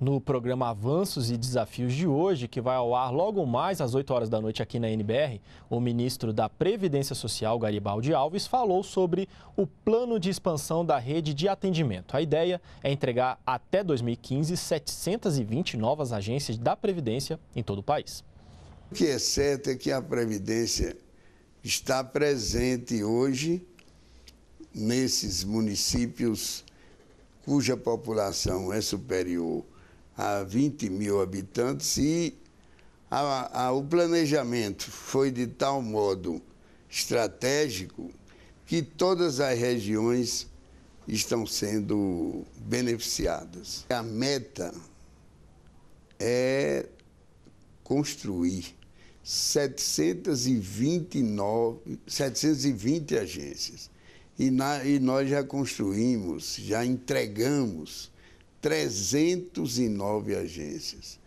no programa Avanços e Desafios de hoje, que vai ao ar logo mais às 8 horas da noite aqui na NBR, o ministro da Previdência Social, Garibaldi Alves, falou sobre o plano de expansão da rede de atendimento. A ideia é entregar até 2015 720 novas agências da Previdência em todo o país. O que é certo é que a Previdência está presente hoje nesses municípios cuja população é superior a 20 mil habitantes e a, a, o planejamento foi de tal modo estratégico que todas as regiões estão sendo beneficiadas. A meta é construir 729, 720 agências. E, na, e nós já construímos, já entregamos 309 agências.